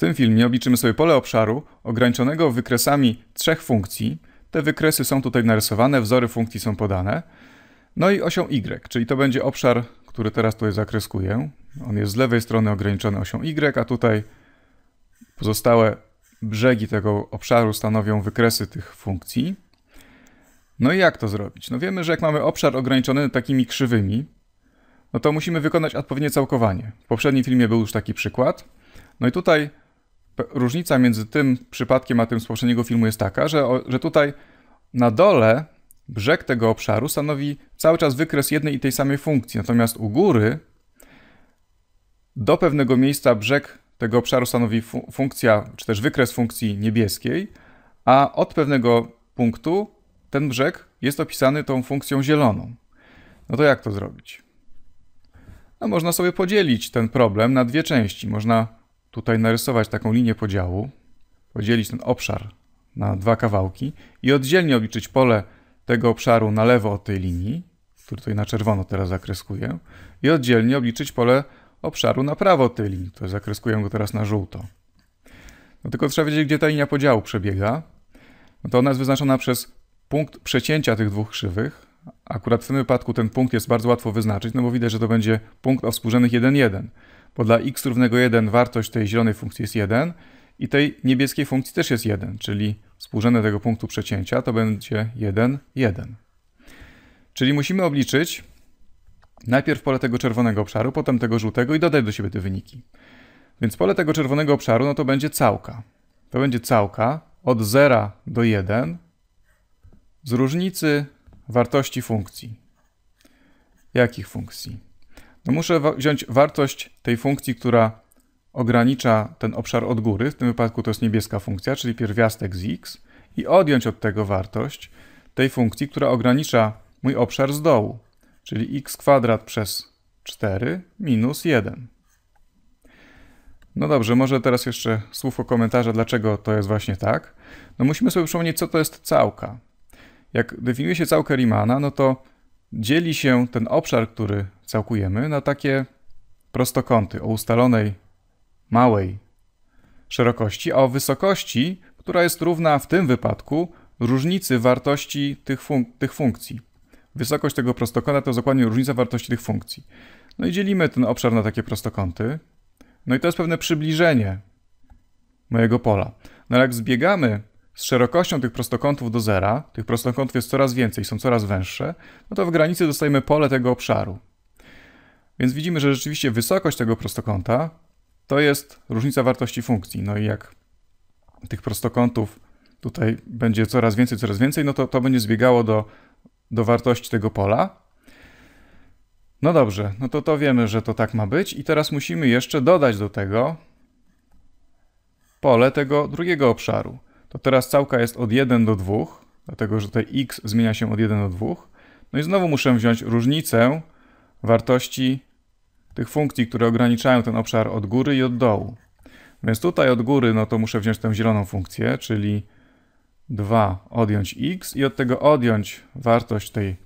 W tym filmie obliczymy sobie pole obszaru ograniczonego wykresami trzech funkcji. Te wykresy są tutaj narysowane, wzory funkcji są podane. No i osią y, czyli to będzie obszar, który teraz tutaj zakreskuję. On jest z lewej strony ograniczony osią y, a tutaj pozostałe brzegi tego obszaru stanowią wykresy tych funkcji. No i jak to zrobić? No wiemy, że jak mamy obszar ograniczony takimi krzywymi, no to musimy wykonać odpowiednie całkowanie. W poprzednim filmie był już taki przykład. No i tutaj różnica między tym przypadkiem a tym z poprzedniego filmu jest taka, że, że tutaj na dole brzeg tego obszaru stanowi cały czas wykres jednej i tej samej funkcji, natomiast u góry do pewnego miejsca brzeg tego obszaru stanowi fu funkcja, czy też wykres funkcji niebieskiej, a od pewnego punktu ten brzeg jest opisany tą funkcją zieloną. No to jak to zrobić? No można sobie podzielić ten problem na dwie części. Można tutaj narysować taką linię podziału, podzielić ten obszar na dwa kawałki i oddzielnie obliczyć pole tego obszaru na lewo od tej linii, który tutaj na czerwono teraz zakreskuję, i oddzielnie obliczyć pole obszaru na prawo od tej linii, to zakreskuję go teraz na żółto. No tylko trzeba wiedzieć, gdzie ta linia podziału przebiega. No to ona jest wyznaczona przez punkt przecięcia tych dwóch krzywych. Akurat w tym wypadku ten punkt jest bardzo łatwo wyznaczyć, no bo widać, że to będzie punkt o współrzędnych 1,1 bo dla x równego 1 wartość tej zielonej funkcji jest 1 i tej niebieskiej funkcji też jest 1, czyli współrzędne tego punktu przecięcia to będzie 1, 1. Czyli musimy obliczyć najpierw pole tego czerwonego obszaru, potem tego żółtego i dodać do siebie te wyniki. Więc pole tego czerwonego obszaru no to będzie całka. To będzie całka od 0 do 1 z różnicy wartości funkcji. Jakich funkcji? no muszę wziąć wartość tej funkcji, która ogranicza ten obszar od góry, w tym wypadku to jest niebieska funkcja, czyli pierwiastek z x, i odjąć od tego wartość tej funkcji, która ogranicza mój obszar z dołu, czyli x kwadrat przez 4 minus 1. No dobrze, może teraz jeszcze słówko komentarza, dlaczego to jest właśnie tak. No musimy sobie przypomnieć, co to jest całka. Jak definiuje się całkę Riemanna, no to dzieli się ten obszar, który całkujemy na takie prostokąty o ustalonej małej szerokości, a o wysokości, która jest równa w tym wypadku różnicy wartości tych, tych funkcji. Wysokość tego prostokąta to dokładnie różnica wartości tych funkcji. No i dzielimy ten obszar na takie prostokąty. No i to jest pewne przybliżenie mojego pola. No ale jak zbiegamy z szerokością tych prostokątów do zera, tych prostokątów jest coraz więcej, są coraz węższe, no to w granicy dostajemy pole tego obszaru. Więc widzimy, że rzeczywiście wysokość tego prostokąta to jest różnica wartości funkcji. No i jak tych prostokątów tutaj będzie coraz więcej, coraz więcej, no to to będzie zbiegało do, do wartości tego pola. No dobrze, no to to wiemy, że to tak ma być i teraz musimy jeszcze dodać do tego pole tego drugiego obszaru. To teraz całka jest od 1 do 2, dlatego że tutaj x zmienia się od 1 do 2. No i znowu muszę wziąć różnicę wartości tych funkcji, które ograniczają ten obszar od góry i od dołu. Więc tutaj od góry, no to muszę wziąć tę zieloną funkcję, czyli 2 odjąć x i od tego odjąć wartość tej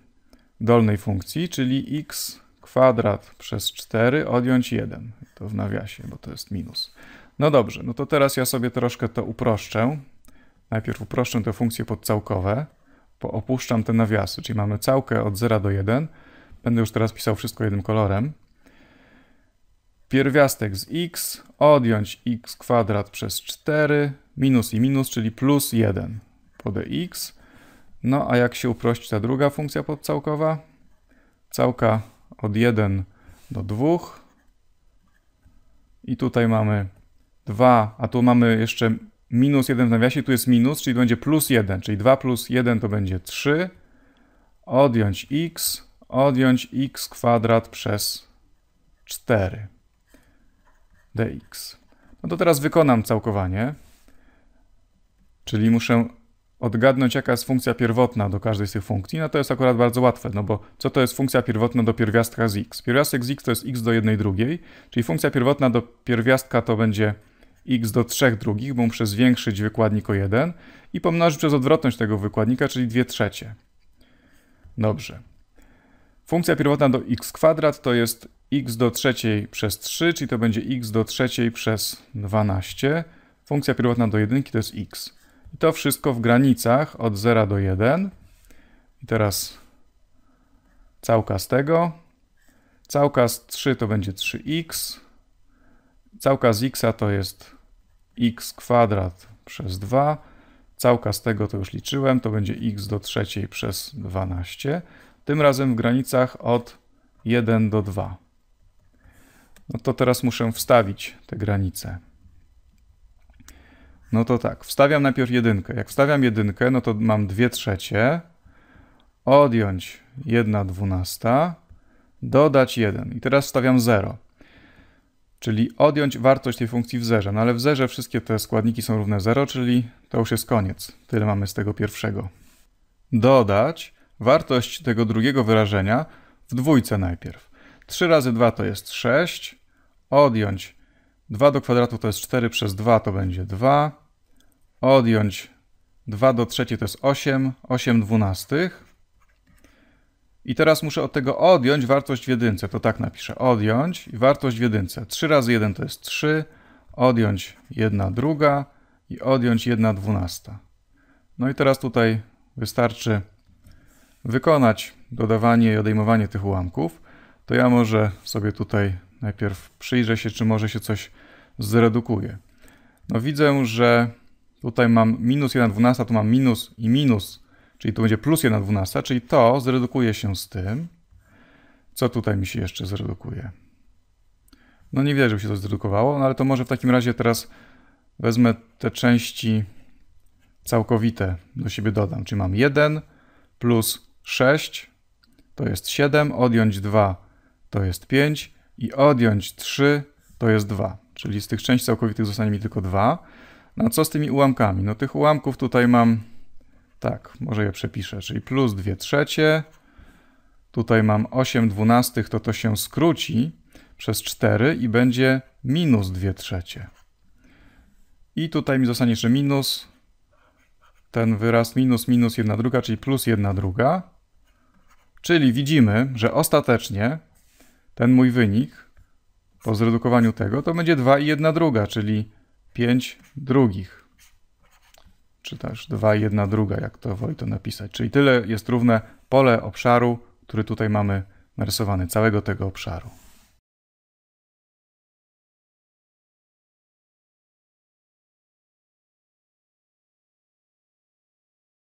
dolnej funkcji, czyli x kwadrat przez 4 odjąć 1. To w nawiasie, bo to jest minus. No dobrze, no to teraz ja sobie troszkę to uproszczę. Najpierw uproszczę te funkcje podcałkowe, bo opuszczam te nawiasy, czyli mamy całkę od 0 do 1. Będę już teraz pisał wszystko jednym kolorem pierwiastek z x, odjąć x kwadrat przez 4, minus i minus, czyli plus 1 po dx. No a jak się uprości ta druga funkcja podcałkowa? Całka od 1 do 2. I tutaj mamy 2, a tu mamy jeszcze minus 1 w nawiasie, tu jest minus, czyli będzie plus 1, czyli 2 plus 1 to będzie 3. Odjąć x, odjąć x kwadrat przez 4 dx. No to teraz wykonam całkowanie, czyli muszę odgadnąć, jaka jest funkcja pierwotna do każdej z tych funkcji. No to jest akurat bardzo łatwe, no bo co to jest funkcja pierwotna do pierwiastka z x? Pierwiastek z x to jest x do jednej drugiej, czyli funkcja pierwotna do pierwiastka to będzie x do 3 drugich, bo muszę zwiększyć wykładnik o 1 i pomnożyć przez odwrotność tego wykładnika, czyli 2 trzecie. Dobrze. Funkcja pierwotna do x kwadrat to jest x do trzeciej przez 3, czyli to będzie x do trzeciej przez 12. Funkcja pierwotna do jedynki to jest x. I to wszystko w granicach od 0 do 1. I teraz całka z tego. Całka z 3 to będzie 3x. Całka z x to jest x kwadrat przez 2. Całka z tego to już liczyłem, to będzie x do trzeciej przez 12 tym razem w granicach od 1 do 2. No to teraz muszę wstawić te granice. No to tak, wstawiam najpierw jedynkę. Jak wstawiam jedynkę, no to mam 2 trzecie, odjąć 1 dwunasta, dodać 1. I teraz wstawiam 0, czyli odjąć wartość tej funkcji w zerze. No ale w zerze wszystkie te składniki są równe 0, czyli to już jest koniec. Tyle mamy z tego pierwszego. Dodać wartość tego drugiego wyrażenia w dwójce najpierw. 3 razy 2 to jest 6, odjąć 2 do kwadratu to jest 4 przez 2 to będzie 2, odjąć 2 do 3 to jest 8, 8 dwunastych. I teraz muszę od tego odjąć wartość w jedynce, to tak napiszę, odjąć i wartość w jedynce. 3 razy 1 to jest 3, odjąć 1 druga i odjąć 1 dwunasta. No i teraz tutaj wystarczy wykonać dodawanie i odejmowanie tych ułamków, to ja może sobie tutaj najpierw przyjrzę się, czy może się coś zredukuje. No widzę, że tutaj mam minus 1 12, tu mam minus i minus, czyli tu będzie plus 1 12, czyli to zredukuje się z tym. Co tutaj mi się jeszcze zredukuje? No nie widać, żeby się to zredukowało, no ale to może w takim razie teraz wezmę te części całkowite do siebie dodam. Czyli mam 1 plus 6, to jest 7, odjąć 2, to jest 5 i odjąć 3, to jest 2. Czyli z tych części całkowitych zostanie mi tylko 2. No co z tymi ułamkami? No tych ułamków tutaj mam, tak, może je przepiszę, czyli plus 2 trzecie, tutaj mam 8 dwunastych, to to się skróci przez 4 i będzie minus 2 trzecie. I tutaj mi zostanie jeszcze minus, ten wyraz minus minus 1 druga, czyli plus 1 druga. Czyli widzimy, że ostatecznie ten mój wynik po zredukowaniu tego to będzie 2 i 1 druga, czyli 5 drugich. Czy też 2 i 1 druga, jak to woli to napisać. Czyli tyle jest równe pole obszaru, który tutaj mamy narysowany, całego tego obszaru.